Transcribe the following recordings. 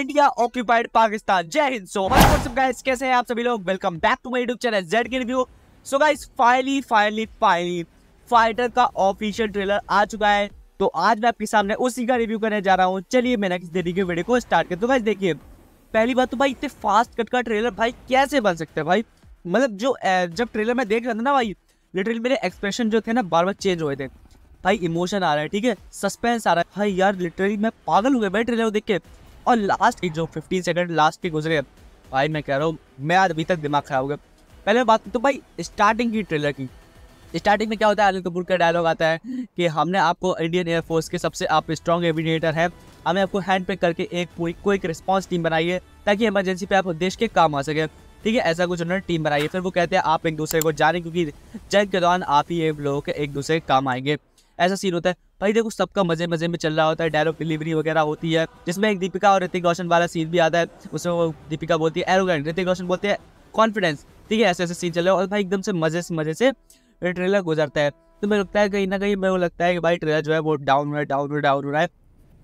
India occupied Pakistan जय Hind so guys कैसे हैं आप सभी लोग welcome back to my YouTube channel Z K review so guys finally finally finally Fighter का ऑफिशियल ट्रेलर आ चुका है तो आज मैं आपके सामने उसी का रिव्यू करने जा रहा हूँ चलिए मैंने किस देरी के वीडियो को स्टार्ट कर दो भाई देखिए पहली बात तो भाई इतने फास्ट कट का ट्रेलर भाई कैसे बन सकते हैं भाई मतलब जो जब ट्रेलर में देख रहा था ना भाई लिटरली मेरे एक्सप्रेशन जो थे ना बार बार चेंज हुए थे भाई इमोशन आ रहा है ठीक है सस्पेंस आ रहा है भाई यार लिटरली मैं पागल हुए भाई ट्रेलर को देख के और लास्ट एक जो फिफ्टीन सेकेंड लास्ट के गुजरे भाई मैं कह रहा हूँ मैं अभी तक दिमाग खराब हो गया पहले बात तो भाई स्टार्टिंग की ट्रेलर की स्टार्टिंग में क्या होता है अनिल कपूर का डायलॉग आता है कि हमने आपको इंडियन एयरफोर्स के सबसे आप स्ट्रॉन्ग एविनेटर है हमें आपको हैंड पे करके एक पूरी क्विक रिस्पॉन्स टीम बनाई है ताकि इमरजेंसी पे आप देश के काम आ सके ठीक है ऐसा कुछ उन्होंने टीम बनाई है फिर वो कहते हैं आप एक दूसरे को जाने क्योंकि जंग के दौरान आप ही लोग एक दूसरे के काम आएंगे ऐसा सीन होता है भाई देखो सबका मजे मजे में चल रहा होता है डायलॉग डिलीवरी वगैरह होती है जिसमें एक दीपिका और ऋतिक रोशन वाला सीन भी आता है उसमें वो दीपिका बोलती है एरोगेंट ऋतिक रोशन बोलते हैं कॉन्फिडेंस ठीक है ऐसे ऐसे सीन चल रहे और भाई एकदम से मजे से मजे से ट्रेलर गुजरता है तो मेरे लगता है कहीं ना कहीं मेरे को लगता है कि भाई ट्रेलर जो है वो डाउन हो रहा है डाउन हो डाउन हो रहा है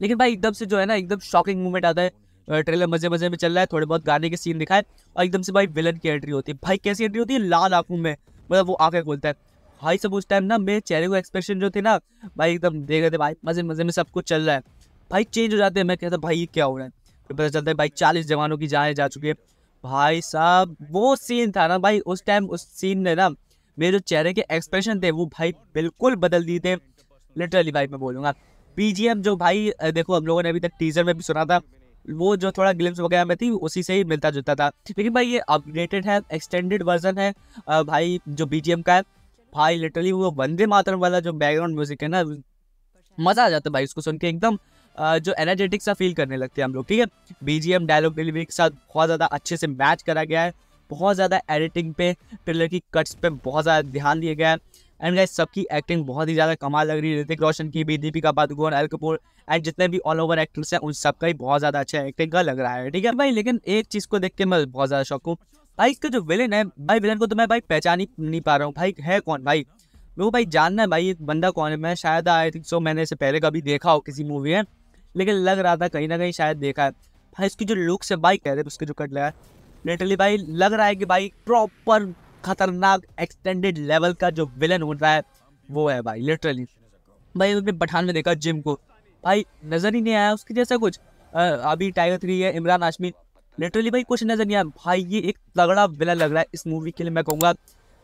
लेकिन भाई एकदम से जो है ना एकदम शॉकिंग मूवमेंट आता है ट्रेलर मजे मजे में चल रहा है थोड़े बहुत गाने के सीन दिखाए और एकदम से भाई विलन की एंट्री होती है भाई कैसी एंट्री होती है लाल आंखों में मतलब वो आंखें खोलता है भाई सब उस टाइम ना मेरे चेहरे को एक्सप्रेशन जो थे ना भाई एकदम देख रहे थे भाई मज़े मज़े में सब कुछ चल रहा है भाई चेंज हो जाते हैं मैं कहता भाई ये क्या हो रहा है पता चलता है भाई चालीस जवानों की जाए जा चुके हैं भाई साहब वो सीन था ना भाई उस टाइम उस सीन ने ना मेरे जो चेहरे के एक्सप्रेशन थे वो भाई बिल्कुल बदल दिए थे लिटरली भाई मैं बोलूँगा पी जो भाई देखो हम लोगों ने अभी तक टीजर में भी सुना था वो जो थोड़ा ग्लिम्स वगैरह में थी उसी से ही मिलता जुलता था लेकिन भाई ये अपडेटेड है एक्सटेंडेड वर्जन है भाई जो बी का है भाई लिटरली वो वंदे मातरम वाला जो बैकग्राउंड म्यूजिक है ना मज़ा आ जाता है भाई उसको सुन के एकदम जो एनर्जेटिक सा फील करने लगते हैं हम लोग ठीक है बीजीएम डायलॉग डिलीवरी के साथ बहुत ज़्यादा अच्छे से मैच करा गया है बहुत ज़्यादा एडिटिंग पे ट्रेलर की कट्स पे बहुत ज़्यादा ध्यान दिया गया है एंड गाइस सबकी एक्टिंग बहुत ही ज़्यादा कमाल लग रही है ऋतिक रोशन की भी दीपिका पादुकोण अल कपूर एंड जितने भी ऑल ओवर एक्टर्स हैं उन सबका ही बहुत ज़्यादा अच्छा एक्टिंग का लग रहा है ठीक है भाई लेकिन एक चीज़ को देख के मैं बहुत ज़्यादा शौक हूँ भाई इसका जो विलन है भाई विलन को तो मैं भाई पहचान ही नहीं पा रहा हूँ भाई है कौन भाई मेरे को भाई जानना है भाई एक बंदा कौन है मैं शायद आई थिंक सो मैंने इसे पहले कभी देखा हो किसी मूवी में लेकिन लग रहा था कहीं ना कहीं शायद देखा है भाई इसकी जो लुक्स है भाई कह रहे उसके जो कट लगा है लिटरली भाई लग रहा है कि भाई प्रॉपर खतरनाक एक्सटेंडेड लेवल का जो विलन हो रहा है वो है भाई लिटरली भाई उसने पठान में देखा जिम को भाई नज़र ही नहीं आया उसके जैसा कुछ अभी टाइगर थ्री है इमरान आशमी लिटरली भाई कुछ नजर नहीं आया भाई ये एक तगड़ा विलन लग रहा है इस मूवी के लिए मैं कहूँगा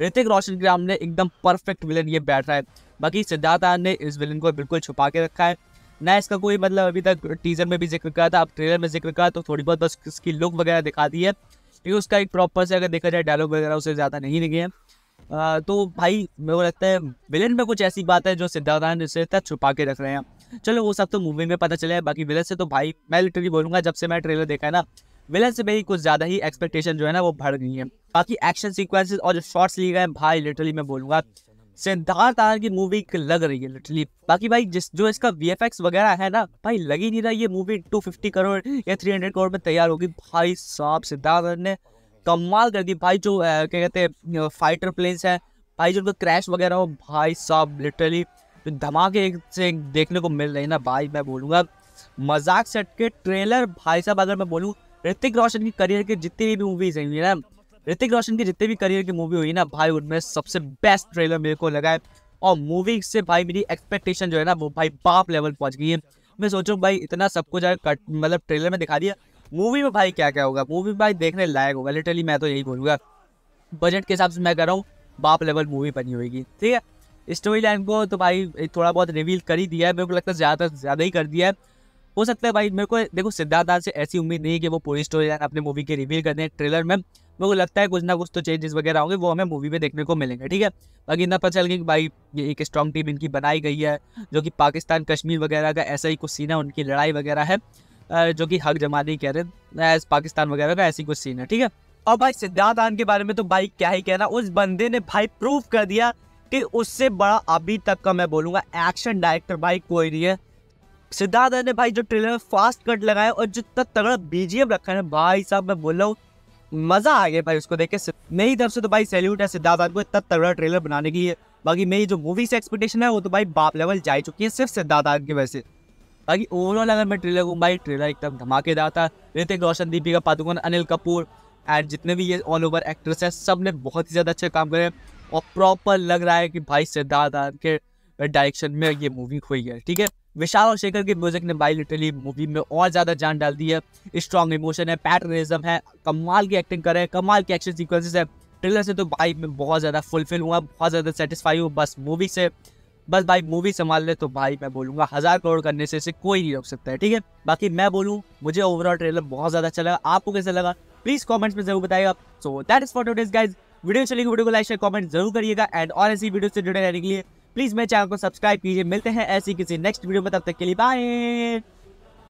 ऋतिक रोशन के ने एकदम परफेक्ट विलन ये बैठ रहा है बाकी सिद्धार्थ आनंद ने इस विलन को बिल्कुल छुपा के रखा है ना इसका कोई मतलब अभी तक टीजर में भी जिक्र करा था अब ट्रेलर में जिक्र करा तो थोड़ी बहुत बस इसकी लुक वगैरह दिखा दी है क्योंकि उसका एक प्रॉपर से अगर देखा जाए डायलॉग वगैरह उसे ज़्यादा नहीं दिखे हैं तो भाई मेरे को लगता है विलन में कुछ ऐसी बात है जो सिद्धार्थ आनंद इससे तक छुपा के रख रहे हैं चलो वो सब तो मूवी में पता चले बाकी विलन से तो भाई मैं लिटरली बोलूँगा जब से मैं ट्रेलर देखा है ना विलन से मेरी कुछ ज़्यादा ही एक्सपेक्टेशन जो है ना वो बढ़ गई है बाकी एक्शन सिक्वेंसेज और जो शॉर्ट्स लिए गए भाई लिटरली मैं बोलूँगा सिद्धार्थ आर की मूवी लग रही है लिटरली बाकी भाई जिस जो इसका वी वगैरह है ना भाई लग ही नहीं रहा ये मूवी 250 करोड़ या 300 करोड़ में तैयार होगी भाई साहब सिद्धार्थ ने कमाल कर दी भाई जो क्या कहते हैं फाइटर प्लेन्स हैं भाई जो उनका क्रैश वगैरह हो भाई साहब लिटरली धमाके से देखने को मिल रही है ना भाई मैं बोलूँगा मजाक सेट के ट्रेलर भाई साहब अगर मैं बोलूँ ऋतिक रोशन की करियर की जितनी भी मूवीज हैं ना ऋतिक रोशन की जितनी भी करियर की मूवी हुई ना भाई उनमें सबसे बेस्ट ट्रेलर मेरे को लगा है और मूवी से भाई मेरी एक्सपेक्टेशन जो है ना वो भाई बाप लेवल पहुंच गई है मैं सोचूँ भाई इतना सब कुछ कट मतलब ट्रेलर में दिखा दिया मूवी में भाई क्या क्या होगा मूवी में भाई देखने लायक होगा लिटरली मैं तो यही बोलूँगा बजट के हिसाब से मैं कह रहा हूँ बाप लेवल मूवी बनी होगी ठीक है स्टोरी लाइन को तो भाई थोड़ा बहुत रिवील कर ही दिया है मेरे को लगता है ज़्यादा ज़्यादा ही कर दिया है हो सकता है भाई मेरे को देखो सिद्धार्थ से ऐसी उम्मीद नहीं है कि वो पूरी स्टोरी लाइन अपने मूवी की रिवील कर दें ट्रेलर में मेरे को लगता है कुछ ना कुछ तो चेंजेस वगैरह होंगे वो हमें मूवी में देखने को मिलेंगे ठीक है बाकी इतना पता चल गया कि भाई ये एक स्ट्रॉन्ग टीम इनकी बनाई गई है जो कि पाकिस्तान कश्मीर वगैरह का ऐसा ही कुछ सीन है उनकी लड़ाई वगैरह है जो कि हक जमानी कह रहे हैं पाकिस्तान वगैरह का ऐसी कुछ सीन है ठीक है और भाई सिद्धार्थ आन के बारे में तो भाई क्या ही कहना उस बंदे ने भाई प्रूव कर दिया कि उससे बड़ा अभी तक का मैं बोलूँगा एक्शन डायरेक्टर भाई कोई नहीं है सिद्धार्थ ने भाई जो ट्रेलर में फास्ट कट लगाया और जितना तगड़ा बीजीएम रखा है भाई साहब मैं बोल रहा हूँ मजा आ गया भाई उसको देख के मेरी तरफ से तो भाई सैल्यूट है सिद्धार्थ को इतना तगड़ा ट्रेलर बनाने की है बाकी मेरी जो मूवी से एक्सपेक्टेशन है वो तो भाई बाप लेवल जा चुकी है सिर्फ सिद्धार्थ की वजह से बाकी ओवरऑल अगर मैं ट्रेलर को भाई ट्रेलर एकदम धमाकेदार था ऋतिक रोशन दीपिका पादुकोण अनिल कपूर एंड जितने भी ये ऑल ओवर एक्ट्रेस है सब ने बहुत ही ज़्यादा अच्छे काम करे और प्रॉपर लग रहा है कि भाई सिद्धार्थ के डायरेक्शन में ये मूवी हुई है ठीक है विशाल और शेखर के म्यूजिक ने बाई लिटरली मूवी में और ज़्यादा जान डाल दी है स्ट्रॉन्ग इमोशन है पैटर्निज्म है कमाल की एक्टिंग करे कमाल की एक्शन सीक्वेंसेस है ट्रेलर से तो भाई मैं बहुत ज़्यादा फुलफिल हुआ बहुत ज़्यादा सेटिस्फाई हुआ बस मूवी से बस भाई मूवी संभाल ले तो भाई मैं बोलूँगा हज़ार करोड़ करने से इसे कोई नहीं रोक सकता है ठीक है बाकी मैं बोलूँ मुझे ओवरऑल ट्रेलर बहुत ज़्यादा अच्छा लगा आपको कैसे लगा प्लीज़ कमेंट्स में जरूर बताएगा so that is for today's guys video चलेगी वीडियो को लाइक शेयर कमेंट जरूर करिएगा एंड और ऐसी वीडियो से जुड़े रहने के लिए प्लीज़ मेरे चैनल को सब्सक्राइब कीजिए मिलते हैं ऐसी किसी नेक्स्ट वीडियो में तब तक के लिए बाय